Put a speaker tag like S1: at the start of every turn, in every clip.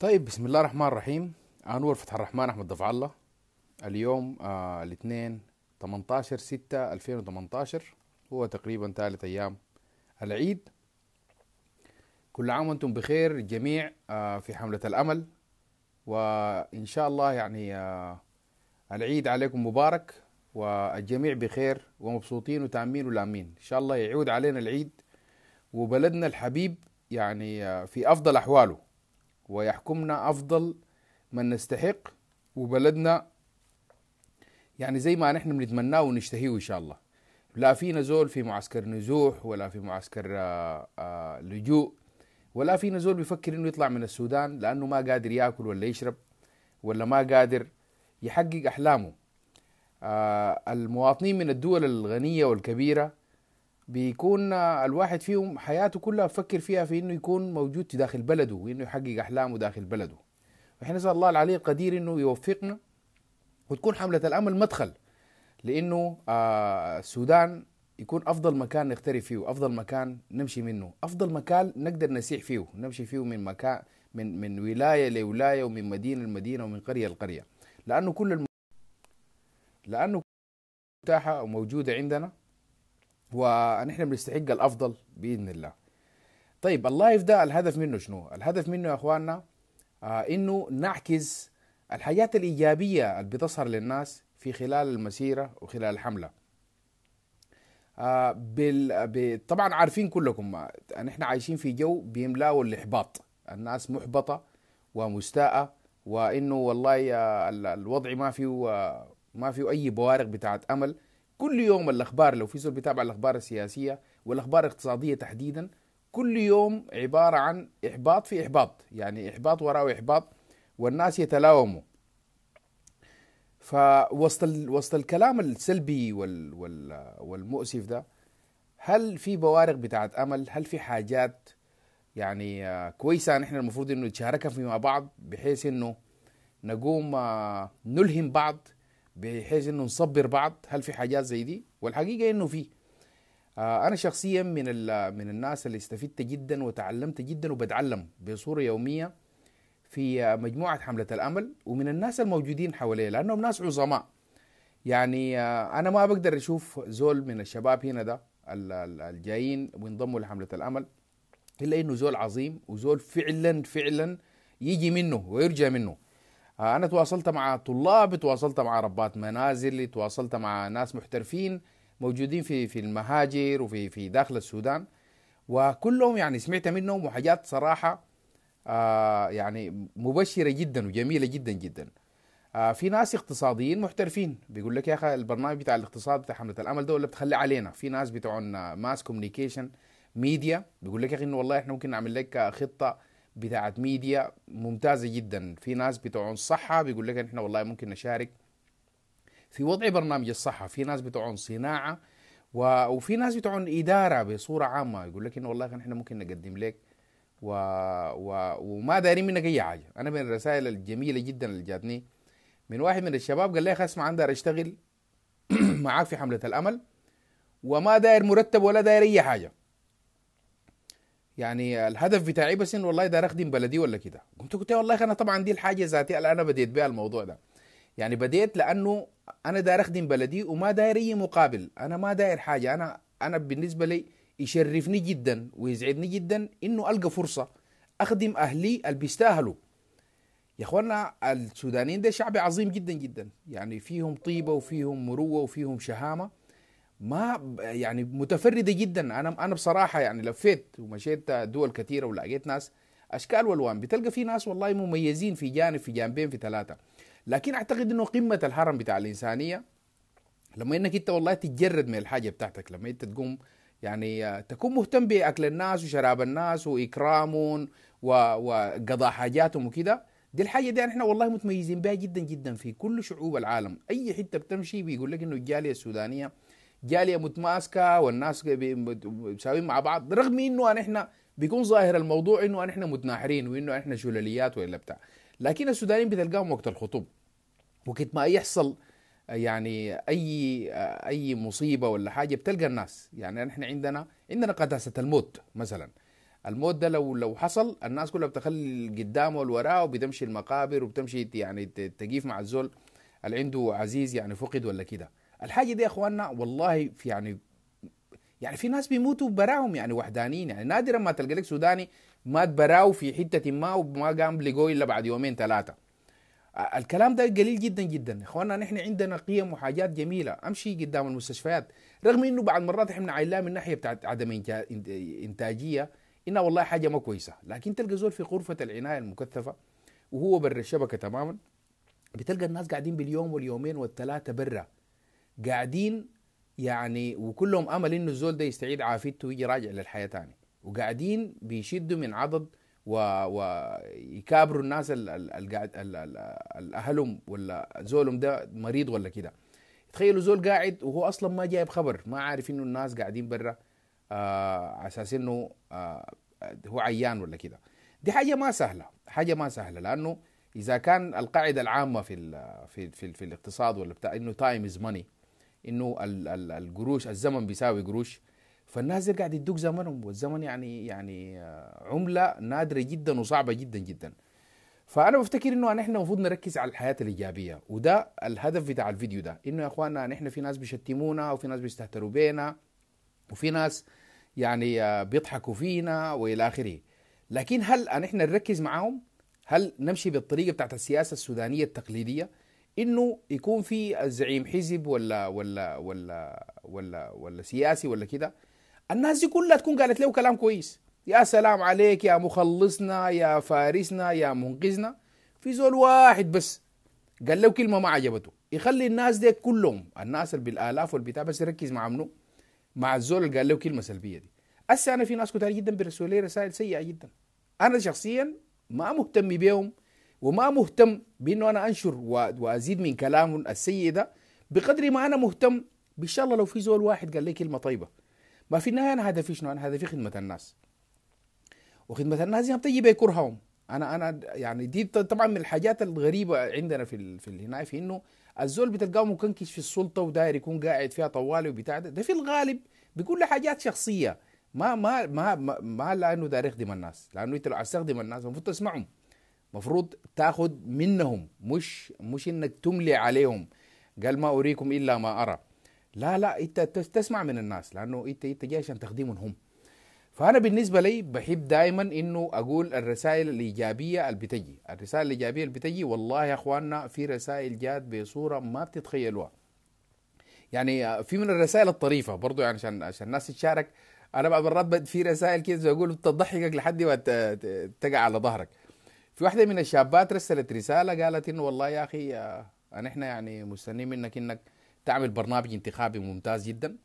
S1: طيب بسم الله الرحمن الرحيم أنور فتح الرحمن أحمد ضفع الله اليوم آه الاثنين 18 6 2018 هو تقريبا ثالث أيام العيد كل عام وأنتم بخير الجميع آه في حملة الأمل وإن شاء الله يعني آه العيد عليكم مبارك والجميع بخير ومبسوطين وتامين ولامين إن شاء الله يعود علينا العيد وبلدنا الحبيب يعني آه، في أفضل أحواله ويحكمنا افضل من نستحق وبلدنا يعني زي ما نحن بنتمناه ونشتهيه ان شاء الله لا في نزول في معسكر نزوح ولا في معسكر آه، آه، لجوء ولا في نزول بيفكر انه يطلع من السودان لانه ما قادر ياكل ولا يشرب ولا ما قادر يحقق احلامه آه، المواطنين من الدول الغنيه والكبيره بيكون الواحد فيهم حياته كلها بفكر فيها في انه يكون موجود داخل بلده وانه يحقق احلامه داخل بلده فاحنا نسال الله العلي القدير انه يوفقنا وتكون حمله الامل مدخل لانه آه، السودان يكون افضل مكان نغترب فيه افضل مكان نمشي منه افضل مكان نقدر نسيح فيه نمشي فيه من مكان من من ولايه لولايه ومن مدينه لمدينه ومن قريه لقريه لانه كل الم... لانه متاحه وموجوده عندنا ونحن بنستحق الافضل باذن الله طيب اللايف ده الهدف منه شنو الهدف منه يا اخواننا آه انه نعكس الحاجات الايجابيه اللي بتظهر للناس في خلال المسيره وخلال الحمله آه بال... ب... طبعا عارفين كلكم نحن عايشين في جو بيملاه الاحباط الناس محبطه ومستاءه وانه والله آه، الوضع ما فيه آه، ما فيه اي بوارق بتاعت امل كل يوم الاخبار لو في زول بيتابع الاخبار السياسيه والاخبار الاقتصاديه تحديدا كل يوم عباره عن احباط في احباط يعني احباط وراء احباط والناس يتلاوموا فوسط ال... وسط الكلام السلبي وال... وال... والمؤسف ده هل في بوارق بتاعت امل هل في حاجات يعني آه، كويسه نحن المفروض انه نتشاركها فيما بعض بحيث انه نقوم آه، نلهم بعض بحيث انه نصبر بعض هل في حاجات زي دي والحقيقه انه في آه، انا شخصيا من من الناس اللي استفدت جدا وتعلمت جدا وبتعلم بصوره يوميه في آه، مجموعه حمله الامل ومن الناس الموجودين حواليه لانهم ناس عظماء يعني آه، انا ما بقدر اشوف زول من الشباب هنا ده الجايين وينضموا لحمله الامل الا انه زول عظيم وزول فعلا فعلا يجي منه ويرجع منه انا تواصلت مع طلاب تواصلت مع ربات منازل تواصلت مع ناس محترفين موجودين في في المهاجر وفي في داخل السودان وكلهم يعني سمعت منهم وحاجات صراحه آه يعني مبشره جدا وجميله جدا جدا آه في ناس اقتصاديين محترفين بيقول لك يا اخي البرنامج بتاع الاقتصاد بتاع حمله الامل ده ولا بتخلي علينا في ناس بتوعنا ماس كوميونيكيشن ميديا بيقول لك يا اخي انه والله احنا ممكن نعمل لك خطه بتاعت ميديا ممتازة جدا في ناس بتوعون صحة بيقول لك احنا والله ممكن نشارك في وضع برنامج الصحة في ناس بتوعون صناعة و... وفي ناس بتوعون إدارة بصورة عامة يقول لك إنه والله احنا ممكن نقدم لك و... و... وما دايرين منك أي حاجة أنا من الرسائل الجميلة جدا اللي جاتني من واحد من الشباب قال لي يا أخي اسمع أنا أشتغل معاك في حملة الأمل وما داير مرتب ولا داير أي حاجة يعني الهدف بتاعي بس انه والله ده اخدم بلدي ولا كده قمت قلت والله انا طبعا دي الحاجه ذاتي اللي انا بديت بها الموضوع ده يعني بديت لانه انا داير اخدم بلدي وما داير اي مقابل انا ما داير حاجه انا انا بالنسبه لي يشرفني جدا ويسعدني جدا انه القى فرصه اخدم اهلي اللي بيستاهلوا يا اخوانا السودانيين ده شعب عظيم جدا جدا يعني فيهم طيبه وفيهم مروه وفيهم شهامه ما يعني متفرده جدا انا انا بصراحه يعني لفيت ومشيت دول كثيره ولقيت ناس اشكال والوان بتلقى في ناس والله مميزين في جانب في جانبين في ثلاثه لكن اعتقد انه قمه الهرم بتاع الانسانيه لما انك انت والله تتجرد من الحاجه بتاعتك لما انت تقوم يعني آه، تكون مهتم باكل الناس وشراب الناس واكرامهم وقضاء حاجاتهم وكده دي الحاجه دي يعني احنا والله متميزين بها جدا جدا في كل شعوب العالم اي حته بتمشي بيقول لك انه الجاليه السودانيه جاليه متماسكه والناس مساويين مع بعض رغم انه نحن بيكون ظاهر الموضوع انه نحن متناحرين وانه احنا شلليات ولا بتاع لكن السودانيين بتلقاهم وقت الخطوب وقت ما يحصل يعني اي اي مصيبه ولا حاجه بتلقى الناس يعني نحن عندنا عندنا قداسه الموت مثلا الموت ده لو لو حصل الناس كلها بتخلي قدامه والوراء وبتمشي المقابر وبتمشي يعني تجيف مع الزول اللي عنده عزيز يعني فقد ولا كده الحاجه دي يا اخواننا والله في يعني يعني في ناس بيموتوا براهم يعني وحدانيين يعني نادرا ما تلقى لك سوداني مات براو في حته ما وما قام لقوه الا بعد يومين ثلاثه الكلام ده قليل جدا جدا اخواننا نحن عندنا قيم وحاجات جميله امشي قدام المستشفيات رغم انه بعد مرات احنا عايلاه من ناحيه بتاعت عدم انتاجيه انها والله حاجه ما كويسه لكن تلقى زول في غرفه العنايه المكثفه وهو بر الشبكه تماما بتلقى الناس قاعدين باليوم واليومين والثلاثه برا قاعدين يعني وكلهم امل انه الزول ده يستعيد عافيته ويجي راجع للحياه تاني وقاعدين بيشدوا من عضد ويكابروا و... الناس اهلهم ولا زولهم ده مريض ولا كده تخيلوا زول قاعد وهو اصلا ما جايب خبر ما عارف انه الناس قاعدين برا آه على اساس انه آه هو عيان ولا كده دي حاجه ما سهله حاجه ما سهله لانه اذا كان القاعده العامه في ال في في, ال في الاقتصاد ولا بتاع انه تايم از ماني انه القروش الزمن بيساوي قروش فالناس دي قاعد يدوق زمنهم والزمن يعني يعني آه، عمله نادره جدا وصعبه جدا جدا فانا بفتكر انه نحن المفروض نركز على الحياه الايجابيه وده الهدف بتاع الفيديو ده انه يا اخوانا نحن في ناس بيشتمونا وفي ناس بيستهتروا بينا وفي ناس يعني آه، بيضحكوا فينا والى اخره لكن هل نحن نركز معاهم هل نمشي بالطريقه بتاعت السياسه السودانيه التقليديه انه يكون في زعيم حزب ولا ولا ولا ولا ولا سياسي ولا كده الناس دي كلها تكون قالت له كلام كويس يا سلام عليك يا مخلصنا يا فارسنا يا منقذنا في زول واحد بس قال له كلمه ما عجبته يخلي الناس دي كلهم الناس اللي بالالاف والبتاع بس يركز مع منو مع الزول اللي قال له كلمه سلبيه دي هسه انا في ناس كثير جدا بيرسلوا لي رسائل سيئه جدا انا شخصيا ما مهتم بيهم وما مهتم بانه انا انشر وازيد من كلام السيء ده بقدر ما انا مهتم بان شاء الله لو في زول واحد قال لي كلمه طيبه ما في النهايه انا هدفي شنو؟ انا هدفي خدمه الناس وخدمه الناس دي طيبه كرههم انا انا يعني دي طبعا من الحاجات الغريبه عندنا في ال... في هنا في انه الزول بتلقاه مكنكش في السلطه وداير يكون قاعد فيها طوالي وبتاع ده, ده في الغالب بيقول له حاجات شخصيه ما ما ما ما, ما لانه داير يخدم الناس لانه انت لو عايز تخدم الناس المفروض تسمعهم مفروض تاخد منهم مش مش انك تملي عليهم قال ما اريكم الا ما ارى لا لا انت تسمع من الناس لانه انت انت جاي عشان تخدمهم هم فانا بالنسبه لي بحب دائما انه اقول الرسائل الايجابيه اللي بتجي الرسائل الايجابيه اللي بتجي والله يا اخواننا في رسائل جات بصوره ما بتتخيلوها يعني في من الرسائل الطريفه برضو يعني عشان عشان الناس تشارك انا بعض مرات في رسائل كده اقول تضحكك لحد ما تقع على ظهرك في واحده من الشابات رسلت رساله قالت انه والله يا اخي آه، انا احنا يعني مستنيين منك انك تعمل برنامج انتخابي ممتاز جدا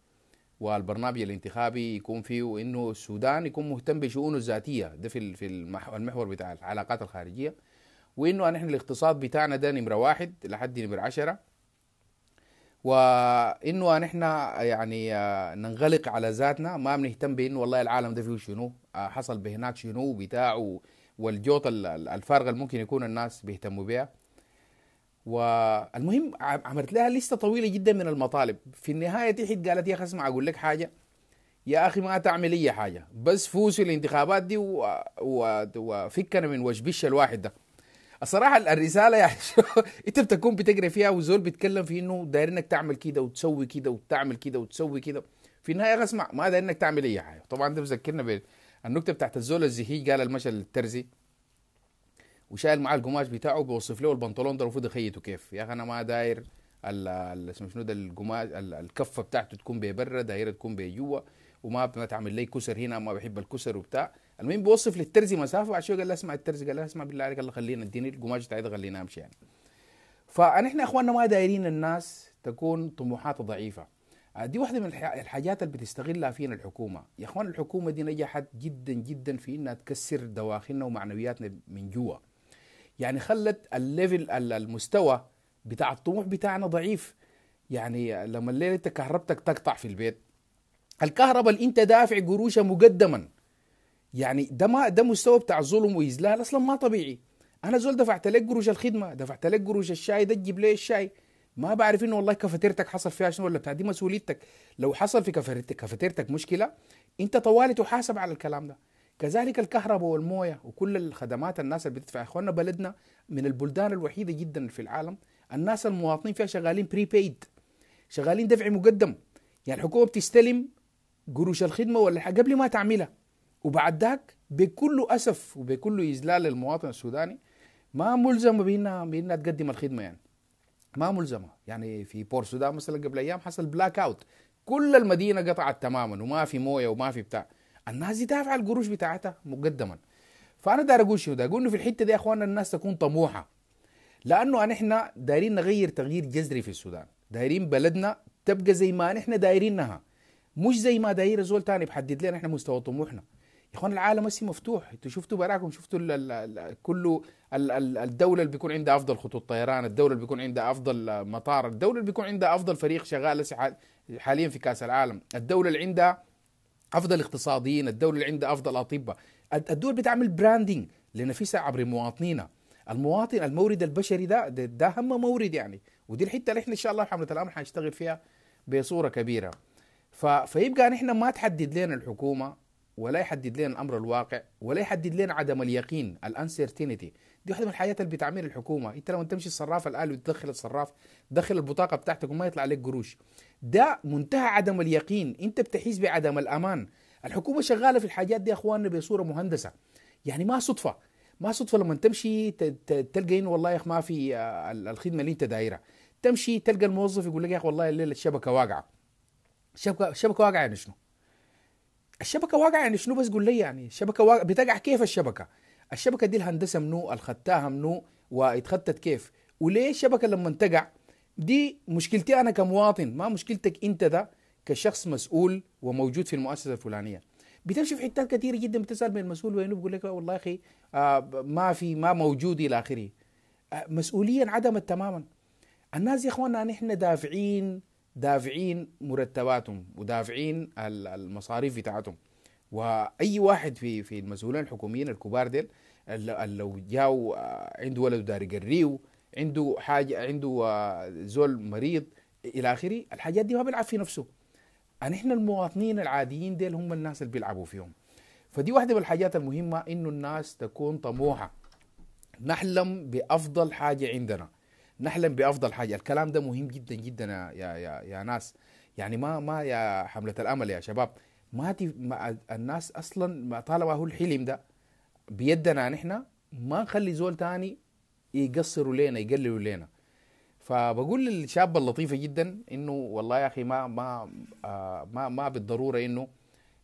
S1: والبرنامج الانتخابي يكون فيه انه السودان يكون مهتم بشؤونه الذاتيه ده في في المحور بتاع العلاقات الخارجيه وانه نحن الاقتصاد بتاعنا ده نمره واحد لحد نمره عشرة وانه نحن يعني آه، ننغلق على ذاتنا ما بنهتم بانه والله العالم ده فيه شنو آه، حصل بهناك شنو بتاعه والجوطه الفارغه اللي ممكن يكون الناس بيهتموا بها والمهم عملت لها لسته طويله جدا من المطالب في النهايه تحت قالت يا اخي اسمع اقول لك حاجه يا اخي ما تعمل اي حاجه بس فوزوا الانتخابات دي وفكنا من وجبش الواحد ده الصراحه الرساله يعني انت بتكون بتقرا فيها وزول بيتكلم في انه داير انك تعمل كده وتسوي كده وتعمل كده وتسوي كده في النهايه اسمع ما داير انك تعمل اي حاجه طبعا ده بذكرنا النكته بتاعت الزول الزهي قال المشهد للترزي وشايل معاه القماش بتاعه بيوصف له البنطلون ده المفروض يخيطه كيف يا اخي انا ما داير اسمه شنو ده القماش الكفه بتاعته تكون ببره دايره تكون بجوا وما بتعمل لي كسر هنا ما بحب الكسر وبتاع المهم بيوصف للترزي مسافه بعد شويه قال له اسمع الترزي قال له اسمع بالله عليك الله خلينا اديني القماش بتاعي ده خلينا امشي يعني فنحن اخواننا ما دايرين الناس تكون طموحاتها ضعيفه آه، دي واحدة من الحاجات اللي بتستغلها فينا الحكومة يا اخوان الحكومة دي نجحت جدا جدا في انها تكسر دواخلنا ومعنوياتنا من جوا يعني خلت الليفل المستوى بتاع الطموح بتاعنا ضعيف يعني لما الليلة انت كهربتك تقطع في البيت الكهرباء اللي انت دافع قروشها مقدما يعني ده ما ده مستوى بتاع ظلم واذلال اصلا ما طبيعي انا زول دفعت لك قروش الخدمه دفعت لك قروش الشاي ده تجيب لي الشاي ما بعرف انه والله كافيتيرتك حصل فيها شنو ولا بتاع دي مسؤوليتك لو حصل في كافيتيرتك مشكله انت طوالي تحاسب على الكلام ده كذلك الكهرباء والمويه وكل الخدمات الناس اللي بتدفع اخواننا بلدنا من البلدان الوحيده جدا في العالم الناس المواطنين فيها شغالين بري بيد شغالين دفع مقدم يعني الحكومه بتستلم قروش الخدمه ولا قبل ما تعملها وبعد ذاك بكل اسف وبكل اذلال للمواطن السوداني ما ملزم بانها بانها تقدم الخدمه يعني ما ملزمه يعني في بور سودان مثلا قبل ايام حصل بلاك اوت كل المدينه قطعت تماما وما في مويه وما في بتاع الناس دي دافعه القروش بتاعتها مقدما فانا داير اقول شنو اقول انه في الحته دي يا اخوانا الناس تكون طموحه لانه نحن دايرين نغير تغيير جذري في السودان دايرين بلدنا تبقى زي ما نحن دايرينها مش زي ما داير زول تاني بحدد لنا احنا مستوى طموحنا يا اخوان العالم هسه مفتوح انتوا شفتوا براكم شفتوا ال كله الدوله اللي بيكون عندها افضل خطوط طيران الدوله اللي بيكون عندها افضل مطار الدوله اللي بيكون عندها افضل فريق شغال حاليا في كاس العالم الدوله اللي عندها افضل اقتصاديين الدوله اللي عندها افضل اطباء الدول بتعمل براندنج لنفسها عبر مواطنينا المواطن المورد البشري ده ده, ده اهم مورد يعني ودي الحته اللي احنا ان شاء الله حمله الامر حنشتغل فيها بصوره كبيره ف... فيبقى نحن ما تحدد لنا الحكومه ولا يحدد لنا الامر الواقع ولا يحدد لنا عدم اليقين الانسرتينتي دي واحده من الحاجات اللي بتعمل الحكومه انت لما تمشي الصراف الالي وتدخل الصراف دخل البطاقه بتاعتك وما يطلع لك قروش ده منتهى عدم اليقين انت بتحيز بعدم الامان الحكومه شغاله في الحاجات دي يا اخواننا بصوره مهندسه يعني ما صدفه ما صدفه لما تمشي تلقى انه والله يا اخ ما في آه، الخدمه اللي انت دايرها تمشي تلقى الموظف يقول لك يا اخ والله الليله الشبكه واقعه شبكه شبكه واقعه يعني شنو؟ الشبكه واقعه يعني شنو بس قول لي يعني الشبكه واقع بتقع كيف الشبكه الشبكه دي الهندسه منو الخدتها منو واتخطت كيف وليه الشبكه لما تقع دي مشكلتي انا كمواطن ما مشكلتك انت ده كشخص مسؤول وموجود في المؤسسه الفلانيه بتمشي في حتات كثيره جدا بتسال بين المسؤول وينه بيقول لك والله يا اخي آه ما في ما موجود الى اخره آه مسؤوليا عدمت تماما الناس يا اخواننا نحن دافعين دافعين مرتباتهم ودافعين المصاريف بتاعتهم واي واحد في في المسؤولين الحكوميين الكبار ديل لو جاو آه، عنده ولد داري يقريه عنده حاجه عنده آه، زول مريض الى اخره الحاجات دي ما بيلعب في نفسه نحن المواطنين العاديين ديل هم الناس اللي بيلعبوا فيهم فدي واحده من الحاجات المهمه انه الناس تكون طموحه نحلم بافضل حاجه عندنا نحلم بافضل حاجه الكلام ده مهم جدا جدا يا يا يا ناس يعني ما ما يا حمله الامل يا شباب ما, دي ما الناس اصلا ما طالما هو الحلم ده بيدنا نحن ما نخلي زول تاني يقصروا لنا يقللوا لنا فبقول للشابه اللطيفه جدا انه والله يا اخي ما ما آه، ما ما بالضروره انه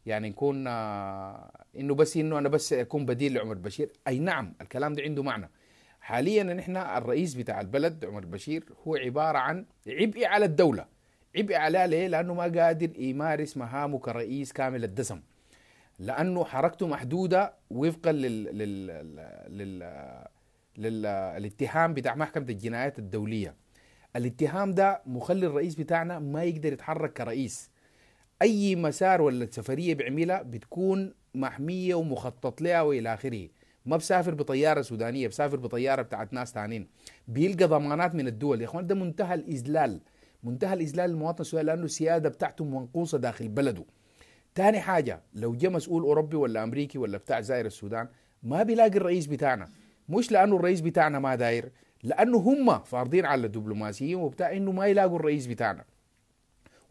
S1: يعني نكون آه، انه بس انه انا بس اكون بديل لعمر بشير اي نعم الكلام ده عنده معنى حاليا نحن الرئيس بتاع البلد عمر البشير هو عباره عن عبء على الدوله عبء عليها ليه؟ لانه ما قادر يمارس مهامه كرئيس كامل الدسم لانه حركته محدوده وفقا لل لل لل, لل... الاتهام بتاع محكمه الجنايات الدوليه الاتهام ده مخلي الرئيس بتاعنا ما يقدر يتحرك كرئيس اي مسار ولا سفريه بيعملها بتكون محميه ومخطط لها والى اخره ما بسافر بطياره سودانيه بسافر بطياره بتاعت ناس ثانيين بيلقى ضمانات من الدول يا اخوان ده منتهى الاذلال منتهى الاذلال للمواطن السوداني لانه السياده بتاعته منقوصه داخل بلده ثاني حاجه لو جه مسؤول اوروبي ولا امريكي ولا بتاع زاير السودان ما بيلاقي الرئيس بتاعنا مش لانه الرئيس بتاعنا ما داير لانه هم فارضين على الدبلوماسيين وبتاع انه ما يلاقوا الرئيس بتاعنا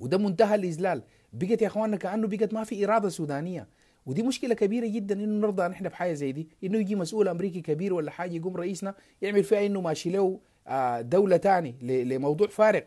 S1: وده منتهى الاذلال بقت يا اخواننا كانه بقت ما في اراده سودانيه ودي مشكله كبيره جدا انه نرضى ان احنا بحاجه زي دي انه يجي مسؤول امريكي كبير ولا حاجه يقوم رئيسنا يعمل فيها انه ماشي له آه، دوله تاني لموضوع فارق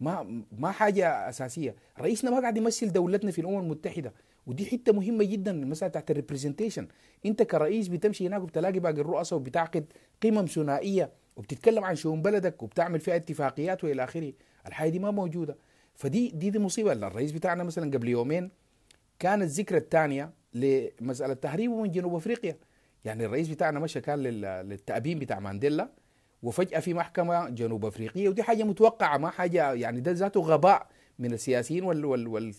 S1: ما ما حاجه اساسيه رئيسنا ما قاعد يمثل دولتنا في الامم المتحده ودي حته مهمه جدا المساله بتاعت الريبريزنتيشن انت كرئيس بتمشي هناك وبتلاقي باقي الرؤساء وبتعقد قمم ثنائيه وبتتكلم عن شؤون بلدك وبتعمل فيها اتفاقيات والى اخره الحاجه دي ما موجوده فدي دي, دي مصيبه الرئيس بتاعنا مثلا قبل يومين كانت الذكرى الثانيه لمساله تهريبه من جنوب افريقيا يعني الرئيس بتاعنا مشى كان للتأبين بتاع مانديلا وفجأة في محكمة جنوب أفريقية ودي حاجة متوقعة ما حاجة يعني ده ذاته غباء من السياسيين وال وال وال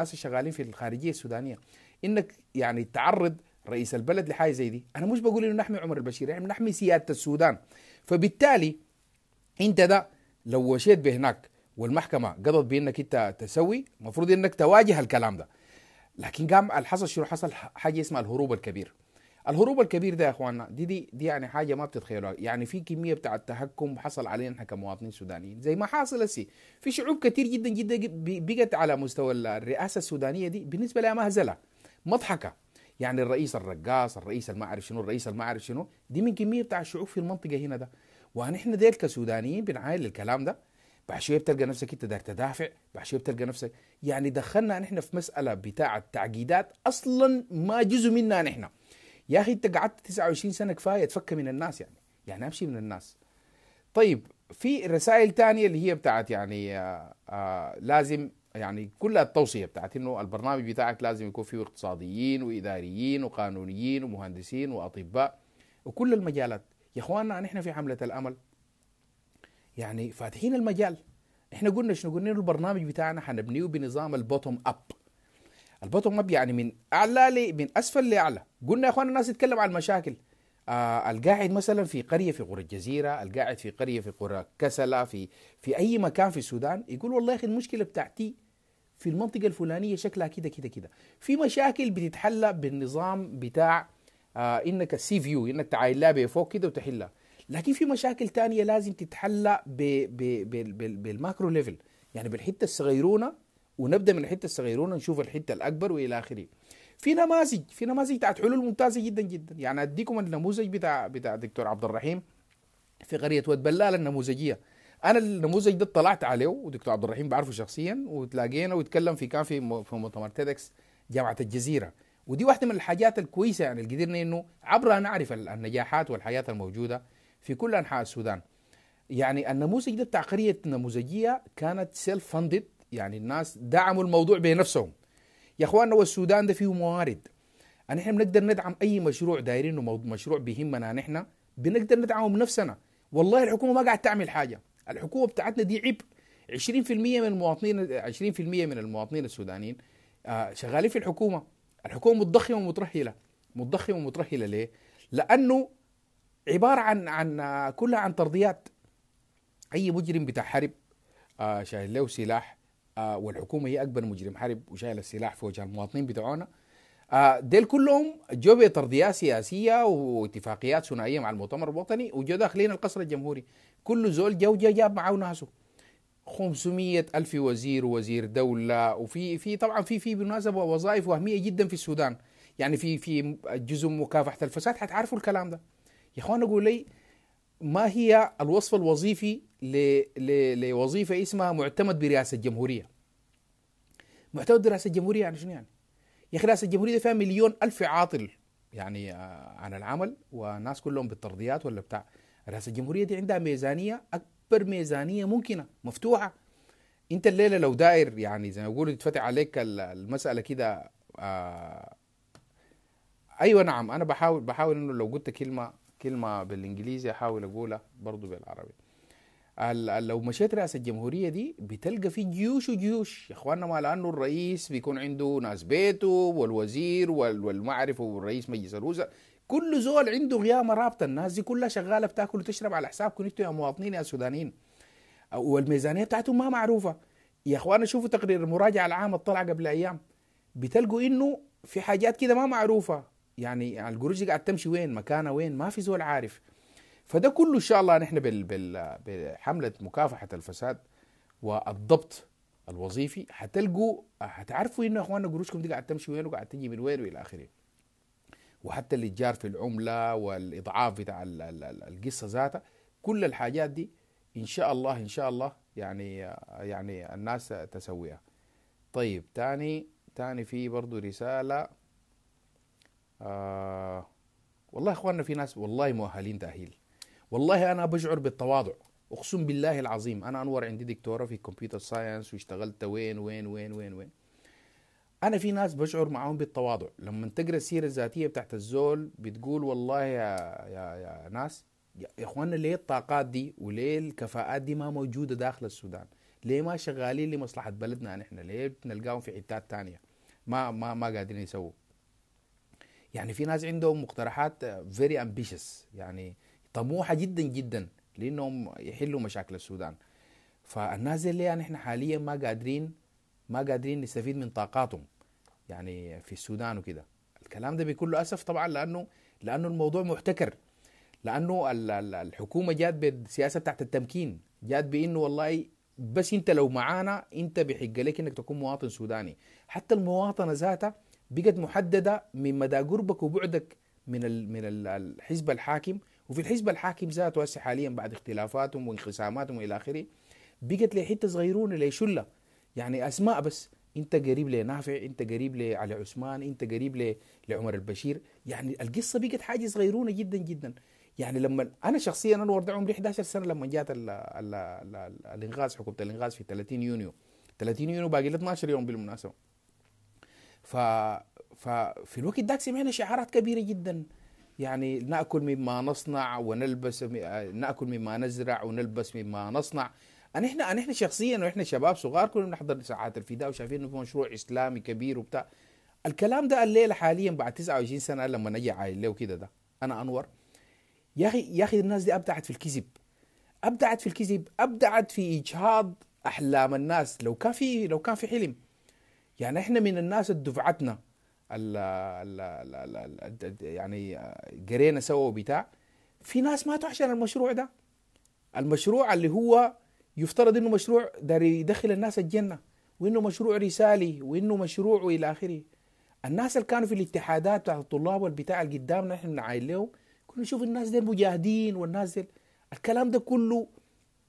S1: الشغالين في الخارجية السودانية إنك يعني تعرض رئيس البلد لحاجة زي دي أنا مش بقول إنه نحمي عمر البشير يعني نحمي سيادة السودان فبالتالي أنت ده لو وشيت بهناك والمحكمة قضت بإنك أنت تسوي المفروض إنك تواجه الكلام ده لكن قام حصل شنو حصل حاجه اسمها الهروب الكبير الهروب الكبير ده يا اخواننا دي دي, دي يعني حاجه ما بتتخيلوها يعني في كميه بتاع التهكم حصل علينا احنا كمواطنين سودانيين زي ما حاصل هسه في شعوب كتير جدا جدا بقت على مستوى الرئاسه السودانيه دي بالنسبه لها مهزله مضحكه يعني الرئيس الرقاص الرئيس ما اعرف شنو الرئيس ما اعرف شنو دي من كميه بتاع الشعوب في المنطقه هنا ده ونحن ديل كسودانيين بنعاين للكلام ده بعد شويه بتلقى نفسك انت داير تدافع بعد شويه بتلقى نفسك يعني دخلنا نحن في مساله بتاعه تعقيدات اصلا ما جزء منها نحن يا اخي انت قعدت 29 سنه كفايه تفك من الناس يعني يعني امشي من الناس طيب في رسائل تانية اللي هي بتاعت يعني آآ آه، آآ آه، لازم يعني كل التوصيه بتاعت انه البرنامج بتاعك لازم يكون فيه اقتصاديين واداريين وقانونيين ومهندسين واطباء وكل المجالات يا اخواننا نحن في حمله الامل يعني فاتحين المجال احنا قلنا شنو قلنا البرنامج بتاعنا حنبنيه بنظام البوتوم اب البوتوم اب يعني من اعلى لي من اسفل لاعلى قلنا يا اخوان الناس تتكلم عن المشاكل آه القاعد مثلا في قريه في قرى الجزيره القاعد في قريه في قرى كسلا في في اي مكان في السودان يقول والله يا اخي المشكله بتاعتي في المنطقه الفلانيه شكلها كده كده كده في مشاكل بتتحل بالنظام بتاع آه انك السي فيو انك تعاين لها بفوق كده وتحلها لكن في مشاكل تانية لازم تتحلى بالماكرو ليفل يعني بالحته الصغيرونه ونبدا من الحته الصغيرونه نشوف الحته الاكبر والى اخره في نماذج في نماذج بتاعت حلول ممتازه جدا جدا يعني اديكم النموذج بتاع بتاع دكتور عبد الرحيم في قريه واد بلال النموذجيه انا النموذج ده اطلعت عليه ودكتور عبد الرحيم بعرفه شخصيا وتلاقينا واتكلم في كان في في مؤتمر تيدكس جامعه الجزيره ودي واحده من الحاجات الكويسه يعني اللي قدرنا انه عبرها نعرف النجاحات والحياه الموجوده في كل انحاء السودان يعني النموذج ده التعقيريه النموذجيه نموذجيه كانت سيلف فاندد يعني الناس دعموا الموضوع بنفسهم يا اخواننا والسودان ده فيه موارد نحن بنقدر ندعم اي مشروع دايرين مشروع بيهمنا نحن بنقدر ندعمه بنفسنا والله الحكومه ما قاعده تعمل حاجه الحكومه بتاعتنا دي عبء 20% من المواطنين 20% من المواطنين السودانيين آه، شغالين في الحكومه الحكومه متضخمه ومترهله متضخمه ومترهله ليه؟ لانه عباره عن عن آه، كلها عن ترضيات اي مجرم بتاع حرب آه، شايل له سلاح آه، والحكومه هي اكبر مجرم حرب وشايل السلاح في وجه المواطنين بتوعنا ديل كلهم جو بترضيات سياسيه واتفاقيات ثنائيه مع المؤتمر الوطني وجو داخلين القصر الجمهوري كل زول جو جا جاب معاه ناسه 500 ألف وزير ووزير دولة وفي في طبعا في في بالمناسبة وظائف وهمية جدا في السودان يعني في في جزء مكافحة الفساد حتعرفوا الكلام ده يا اخوان اقول لي ما هي الوصف الوظيفي لوظيفه اسمها معتمد برئاسه الجمهوريه معتمد برئاسه الجمهوريه يعني شنو يعني يا اخي رئاسه الجمهوريه فيها مليون الف عاطل يعني آه، عن العمل وناس كلهم بالترضيات ولا بتاع رئاسه الجمهوريه دي عندها ميزانيه اكبر ميزانيه ممكنه مفتوحه انت الليله لو داير يعني زي ما يقولوا تتفتح عليك المساله كده آه ايوه نعم انا بحاول بحاول انه لو قلت كلمه كلمة بالإنجليزي أحاول أقولها برضو بالعربي لو مشيت رئاسة الجمهورية دي بتلقى في جيوش وجيوش يا اخواننا ما لانه الرئيس بيكون عنده ناس بيته والوزير والمعرف والرئيس مجلس الوزراء كل زول عنده غيامة رابطه الناس دي كلها شغاله بتاكل وتشرب على حسابكم انتوا يا مواطنين يا سودانيين والميزانيه بتاعتهم ما معروفه يا اخوانا شوفوا تقرير المراجعه العامه طلع قبل ايام بتلقوا انه في حاجات كده ما معروفه يعني القروش دي قاعد تمشي وين مكانها وين ما في زول عارف فده كله ان شاء الله نحن بال بال بحمله مكافحه الفساد والضبط الوظيفي حتلقوا حتعرفوا انه يا اخواننا قروشكم دي قاعد تمشي وين وقاعد تجي من وين والى اخره وحتى الاتجار في العمله والاضعاف بتاع القصه ذاتها كل الحاجات دي ان شاء الله ان شاء الله يعني يعني الناس تسويها طيب تاني تاني في برضو رساله آه والله اخواننا في ناس والله مؤهلين تاهيل والله انا بشعر بالتواضع اقسم بالله العظيم انا انور عندي دكتوره في كمبيوتر ساينس واشتغلت وين وين وين وين وين انا في ناس بشعر معاهم بالتواضع لما تقرا السيره الذاتيه بتاعت الزول بتقول والله يا يا يا ناس يا اخواننا ليه الطاقات دي وليه الكفاءات دي ما موجوده داخل السودان ليه ما شغالين لمصلحه بلدنا نحن ليه بنلقاهم في حتات تانية ما ما ما قادرين يسووا يعني في ناس عندهم مقترحات فيري امبيشس يعني طموحه جدا جدا لانهم يحلوا مشاكل السودان فالناس دي يعني احنا حاليا ما قادرين ما قادرين نستفيد من طاقاتهم يعني في السودان وكده الكلام ده بكل اسف طبعا لانه لانه الموضوع محتكر لانه الحكومه جات بالسياسه بتاعت التمكين جات بانه والله بس انت لو معانا انت بحق لك انك تكون مواطن سوداني حتى المواطنه ذاتها بقت محدده من مدى قربك وبعدك من من الحزب الحاكم وفي الحزب الحاكم ذاته هسه حاليا بعد اختلافاتهم وانقساماتهم والى اخره بقت لي حته صغيرونه شله يعني اسماء بس انت قريب لنافع انت قريب لعلي عثمان انت قريب لعمر البشير يعني القصه بقت حاجه صغيرونه جدا جدا يعني لما انا شخصيا انا ورد عمري 11 سنه لما جات الانغاز حكومه الانغاز في 30 يونيو 30 يونيو باقي لي 12 يوم بالمناسبه ف... ففي الوقت ذاك سمعنا شعارات كبيره جدا يعني ناكل مما نصنع ونلبس آه، ناكل مما نزرع ونلبس مما نصنع انا احنا انا احنا شخصيا واحنا شباب صغار كنا بنحضر ساعات الفداء وشايفين انه في مشروع اسلامي كبير وبتاع الكلام ده الليله حاليا بعد 29 سنه لما نجي عائلة وكده ده انا انور يا اخي يا اخي الناس دي ابدعت في الكذب ابدعت في الكذب ابدعت في اجهاض احلام الناس لو كان في لو كان في حلم يعني احنا من الناس اللي دفعتنا الـ الـ يعني قرينا سوا وبتاع في ناس ماتوا عشان المشروع ده المشروع اللي هو يفترض انه مشروع دار يدخل الناس الجنه وانه مشروع رسالي وانه مشروع والى اخره الناس اللي كانوا في الاتحادات بتاعت الطلاب والبتاع اللي قدامنا احنا بنعاين لهم كنا نشوف الناس دي مجاهدين والناس دي الكلام ده كله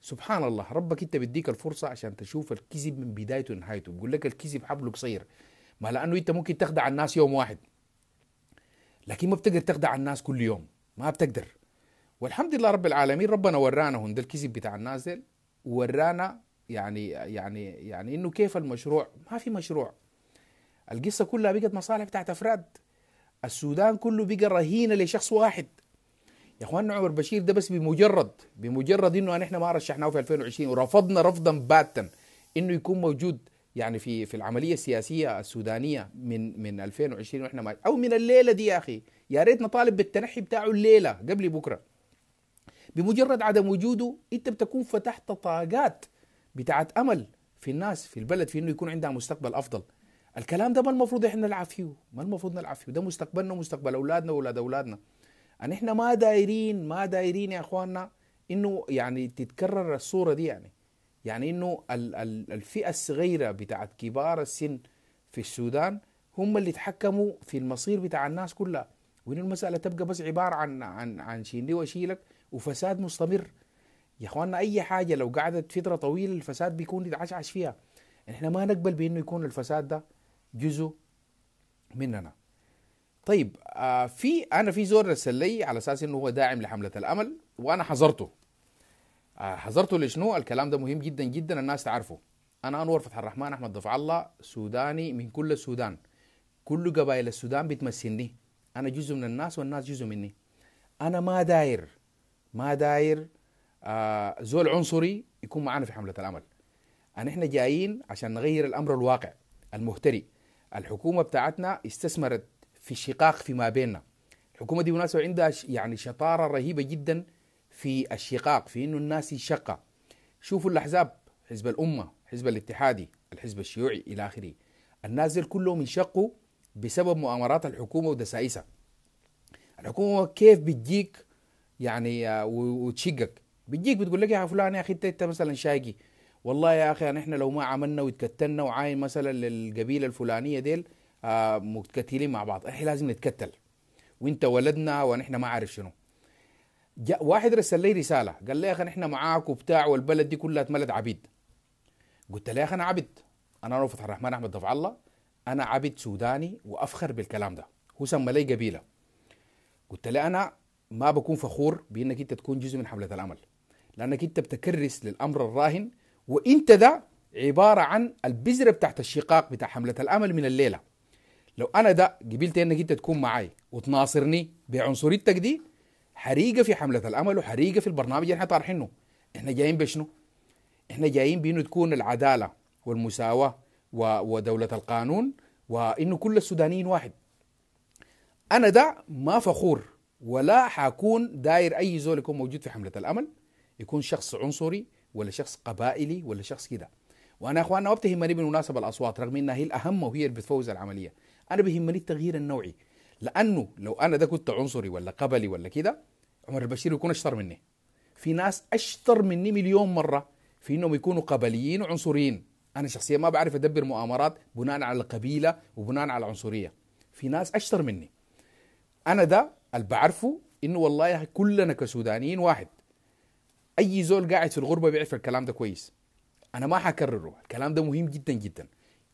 S1: سبحان الله ربك انت بيديك الفرصه عشان تشوف الكذب من بدايته لنهايته بيقول لك الكذب حبله قصير ما لانه انت ممكن تخدع الناس يوم واحد لكن ما بتقدر تخدع الناس كل يوم ما بتقدر والحمد لله رب العالمين ربنا ورانا هون ده الكذب بتاع الناس ديل ورانا يعني يعني يعني انه كيف المشروع ما في مشروع القصه كلها بقت مصالح بتاعت افراد السودان كله بقى رهينه لشخص واحد يا اخواننا عمر بشير ده بس بمجرد بمجرد انه احنا ما رشحناه في 2020 ورفضنا رفضا باتا انه يكون موجود يعني في في العمليه السياسيه السودانيه من من 2020 واحنا ما او من الليله دي يا اخي يا ريت نطالب بالتنحي بتاعه الليله قبل بكره بمجرد عدم وجوده انت بتكون فتحت طاقات بتاعت امل في الناس في البلد في انه يكون عندها مستقبل افضل الكلام ده ما المفروض احنا نلعب فيه ما المفروض نلعب فيه ده مستقبلنا ومستقبل اولادنا واولاد اولادنا ان يعني احنا ما دايرين ما دايرين يا اخواننا انه يعني تتكرر الصوره دي يعني يعني انه الفئه الصغيره بتاعت كبار السن في السودان هم اللي يتحكموا في المصير بتاع الناس كلها وان المساله تبقى بس عباره عن عن عن شيلني واشيلك وفساد مستمر يا اخواننا اي حاجه لو قعدت فتره طويله الفساد بيكون يتعشعش فيها احنا ما نقبل بانه يكون الفساد ده جزء مننا طيب آه في انا في زور رسل لي على اساس انه هو داعم لحمله الامل وانا حظرته آه حظرته لشنو الكلام ده مهم جدا جدا الناس تعرفه انا انور فتح الرحمن احمد ضفع الله سوداني من كل السودان كل قبائل السودان بتمثلني انا جزء من الناس والناس جزء مني انا ما داير ما داير آه زول عنصري يكون معانا في حمله الامل انا احنا جايين عشان نغير الامر الواقع المهتري الحكومه بتاعتنا استثمرت في الشقاق فيما بيننا الحكومة دي بالمناسبة عندها يعني شطارة رهيبة جدا في الشقاق في انه الناس يشقى شوفوا الاحزاب حزب الامة حزب الاتحادي الحزب الشيوعي الى اخره الناس دول كلهم انشقوا بسبب مؤامرات الحكومة ودسائسها الحكومة كيف بتجيك يعني آه، وتشقك بتجيك بتقول لك يا فلان يا اخي انت مثلا شاقي والله يا اخي نحن يعني احنا لو ما عملنا واتكتلنا وعاين مثلا للقبيله الفلانيه ديل آه، متكتلين مع بعض احنا لازم نتكتل وانت ولدنا ونحن ما عارف شنو جاء واحد رسل لي رساله قال لي يا اخي نحن معاك وبتاع والبلد دي كلها اتملت عبيد قلت له يا اخي انا عبد انا رفض الرحمن احمد ضفع الله انا عبد سوداني وافخر بالكلام ده هو سمى لي قبيله قلت له انا ما بكون فخور بانك انت تكون جزء من حمله الامل لانك انت بتكرس للامر الراهن وانت ده عباره عن البذره بتاعت الشقاق بتاع حمله الامل من الليله لو انا ده قبلت انك انت تكون معي وتناصرني بعنصريتك دي حريقه في حمله الامل وحريقه في البرنامج اللي احنا طارحينه احنا جايين بشنو؟ احنا جايين بانه تكون العداله والمساواه ودوله القانون وانه كل السودانيين واحد انا ده ما فخور ولا حكون داير اي زول يكون موجود في حمله الامل يكون شخص عنصري ولا شخص قبائلي ولا شخص كده وانا اخواننا ما بتهمني بالمناسبه الاصوات رغم انها هي الاهم وهي اللي بتفوز العمليه انا بيهمني التغيير النوعي لانه لو انا ده كنت عنصري ولا قبلي ولا كده عمر البشير يكون اشطر مني في ناس اشطر مني مليون مره في انهم يكونوا قبليين وعنصريين انا شخصيا ما بعرف ادبر مؤامرات بناء على القبيله وبناء على العنصريه في ناس اشطر مني انا ده اللي بعرفه انه والله كلنا كسودانيين واحد اي زول قاعد في الغربه بيعرف الكلام ده كويس انا ما حكرره الكلام ده مهم جدا جدا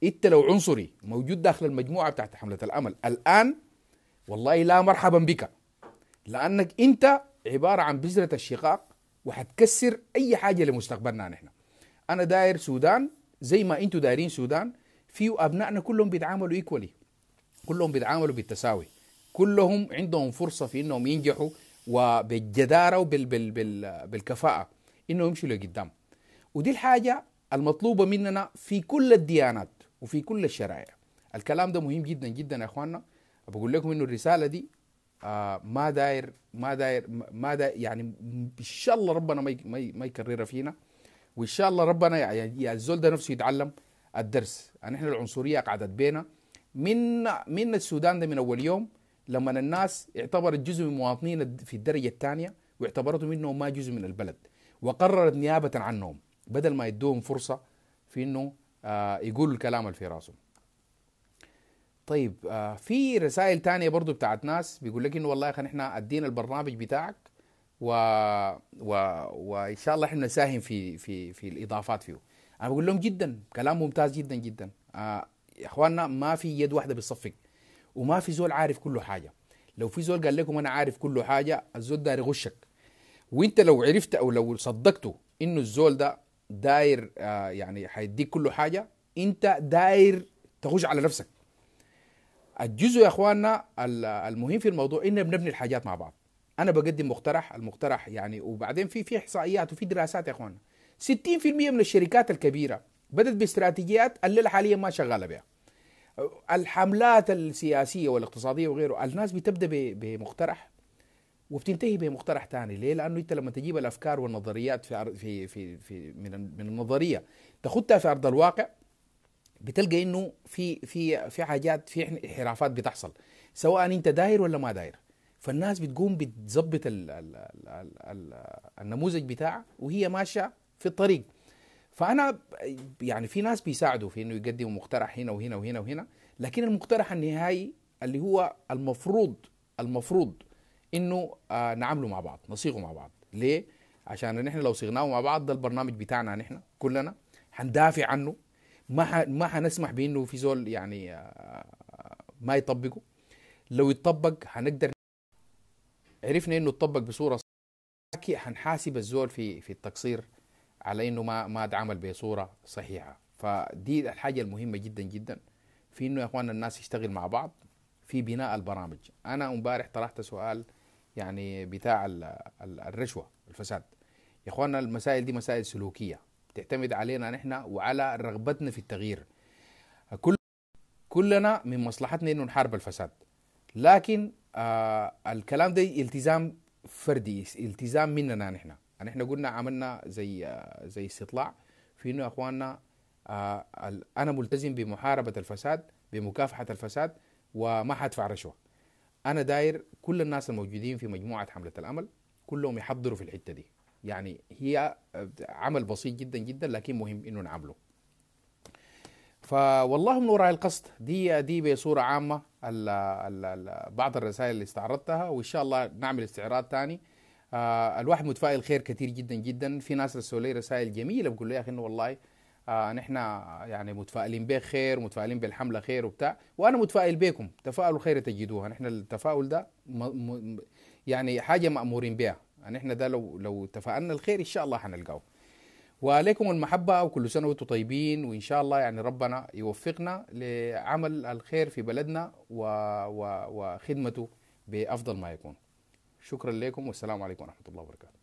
S1: انت لو عنصري موجود داخل المجموعه بتاعت حمله الامل الان والله لا مرحبا بك لانك انت عباره عن بذره الشقاق وحتكسر اي حاجه لمستقبلنا نحن انا داير سودان زي ما انتم دايرين سودان فيه ابنائنا كلهم بيتعاملوا ايكولي كلهم بيتعاملوا بالتساوي كلهم عندهم فرصه في انهم ينجحوا وبالجداره وبالكفاءه انهم يمشوا لقدام ودي الحاجه المطلوبه مننا في كل الديانات وفي كل الشرائع الكلام ده مهم جدا جدا يا اخواننا بقول لكم انه الرساله دي آه، ما داير ما داير ما داير يعني ان شاء الله ربنا ما ما يكررها فينا وان شاء الله ربنا يعني, يعني الزول ده نفسه يتعلم الدرس ان يعني احنا العنصريه قعدت بينا من من السودان ده من اول يوم لما الناس اعتبرت جزء من مواطنين في الدرجه الثانيه واعتبرتهم انهم ما جزء من البلد وقررت نيابه عنهم بدل ما يدوهم فرصه في انه آه، يقولوا الكلام اللي في راسه طيب آه، في رسائل تانية برضو بتاعت ناس بيقول لك انه والله يا اخي نحن ادينا البرنامج بتاعك و... و... وان شاء الله احنا نساهم في في في الاضافات فيه انا بقول لهم جدا كلام ممتاز جدا جدا آه، يا اخواننا ما في يد واحده بتصفق وما في زول عارف كل حاجه لو في زول قال لكم انا عارف كل حاجه الزول ده يغشك وانت لو عرفت او لو صدقته انه الزول ده داير آه يعني حيديك كل حاجه انت داير تخش على نفسك الجزء يا اخواننا المهم في الموضوع ان بنبني الحاجات مع بعض انا بقدم مقترح المقترح يعني وبعدين في في احصائيات وفي دراسات يا اخواننا 60% من الشركات الكبيره بدات باستراتيجيات اللي حاليا ما شغاله بها الحملات السياسيه والاقتصاديه وغيره الناس بتبدا بمقترح وبتنتهي بمقترح ثاني ليه؟ لانه انت لما تجيب الافكار والنظريات في في في في من من النظريه تاخدها في ارض الواقع بتلقى انه في في في حاجات في انحرافات بتحصل سواء انت داير ولا ما داير فالناس بتقوم بتظبط النموذج بتاعها وهي ماشيه في الطريق فانا يعني في ناس بيساعدوا في انه يقدموا مقترح هنا وهنا وهنا وهنا لكن المقترح النهائي اللي هو المفروض المفروض انه آه، نعمله مع بعض نصيغه مع بعض ليه عشان نحن لو صيغناه مع بعض ده البرنامج بتاعنا نحن كلنا هندافع عنه ما ما حنسمح بانه في زول يعني آه، ما يطبقه لو يتطبق هنقدر عرفنا انه يتطبق بصوره صحيحه هنحاسب الزول في في التقصير على انه ما ما اتعامل بصوره صحيحه فدي الحاجه المهمه جدا جدا في انه يا اخوان الناس يشتغل مع بعض في بناء البرامج انا امبارح طرحت سؤال يعني بتاع الرشوه الفساد يا اخوانا المسائل دي مسائل سلوكيه تعتمد علينا نحن وعلى رغبتنا في التغيير كل كلنا من مصلحتنا انه نحارب الفساد لكن آه الكلام ده التزام فردي التزام مننا نحن نحن قلنا عملنا زي آه زي استطلاع في انه اخواننا آه انا ملتزم بمحاربه الفساد بمكافحه الفساد وما حدفع رشوه انا داير كل الناس الموجودين في مجموعه حمله الامل كلهم يحضروا في الحته دي يعني هي عمل بسيط جدا جدا لكن مهم انه نعمله فوالله من وراء القصد دي دي بصوره عامه ال ال الـ بعض الرسائل اللي استعرضتها وان شاء الله نعمل استعراض ثاني آه، الواحد متفائل خير كثير جدا جدا في ناس رسولي رسائل جميله بقول له يا اخي انه والله آه، نحن يعني متفائلين به خير ومتفائلين بالحمله خير وبتاع وانا متفائل بكم تفاؤلوا خير تجدوها نحن التفاؤل ده م... م... يعني حاجه مامورين بها نحن ده لو لو تفائلنا الخير ان شاء الله حنلقاه وعليكم المحبة وكل سنة وانتم طيبين وإن شاء الله يعني ربنا يوفقنا لعمل الخير في بلدنا و... و... وخدمته بأفضل ما يكون شكرا لكم والسلام عليكم ورحمة الله وبركاته